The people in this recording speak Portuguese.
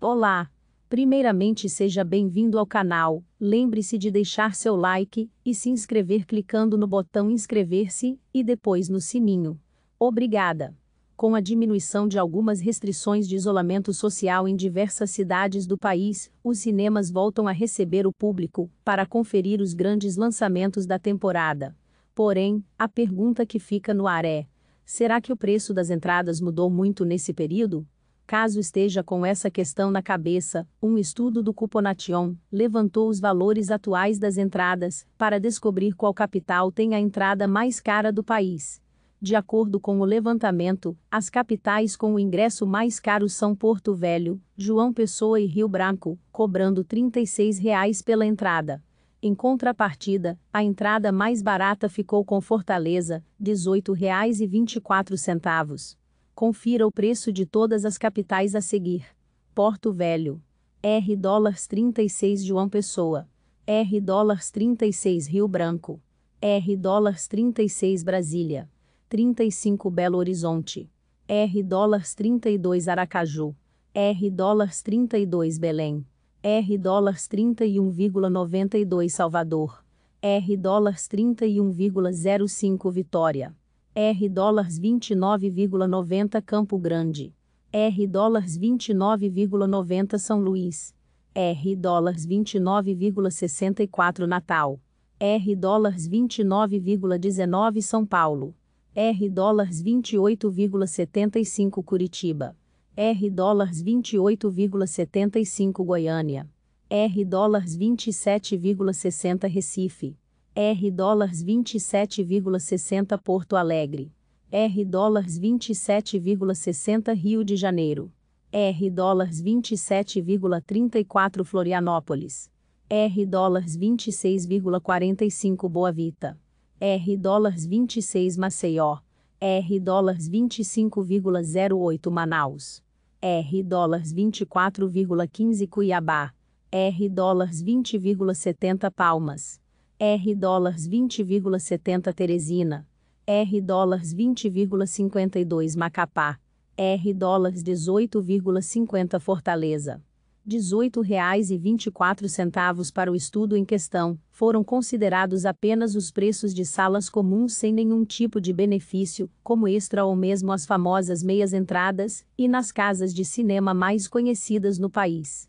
Olá! Primeiramente seja bem-vindo ao canal, lembre-se de deixar seu like e se inscrever clicando no botão inscrever-se e depois no sininho. Obrigada! Com a diminuição de algumas restrições de isolamento social em diversas cidades do país, os cinemas voltam a receber o público para conferir os grandes lançamentos da temporada. Porém, a pergunta que fica no ar é: será que o preço das entradas mudou muito nesse período? Caso esteja com essa questão na cabeça, um estudo do Cuponation levantou os valores atuais das entradas para descobrir qual capital tem a entrada mais cara do país. De acordo com o levantamento, as capitais com o ingresso mais caro são Porto Velho, João Pessoa e Rio Branco, cobrando R$ 36,00 pela entrada. Em contrapartida, a entrada mais barata ficou com Fortaleza, R$ 18,24. Confira o preço de todas as capitais a seguir. Porto Velho. R$ 36 João Pessoa. R$ 36 Rio Branco. R$ 36 Brasília. 35 Belo Horizonte. R$ 32 Aracaju. R$ 32 Belém. R$ 31,92 Salvador. R$ 31,05 Vitória. R$ 29,90 Campo Grande, R$ 29,90 São Luís, R$ 29,64 Natal, R$ 29,19 São Paulo, R$ 28,75 Curitiba, R$ 28,75 Goiânia, R$ 27,60 Recife. R$ 27,60 Porto Alegre, R$ 27,60 Rio de Janeiro, R$ 27,34 Florianópolis, R$ 26,45 Boa Vista, R$ 26 Maceió, R$ 25,08 Manaus, R$ 24,15 Cuiabá, R$ 20,70 Palmas. R$ 20,70 Teresina, R$ 20,52 Macapá, R$ 18,50 Fortaleza. R$ 18,24 para o estudo em questão, foram considerados apenas os preços de salas comuns sem nenhum tipo de benefício, como extra ou mesmo as famosas meias entradas, e nas casas de cinema mais conhecidas no país.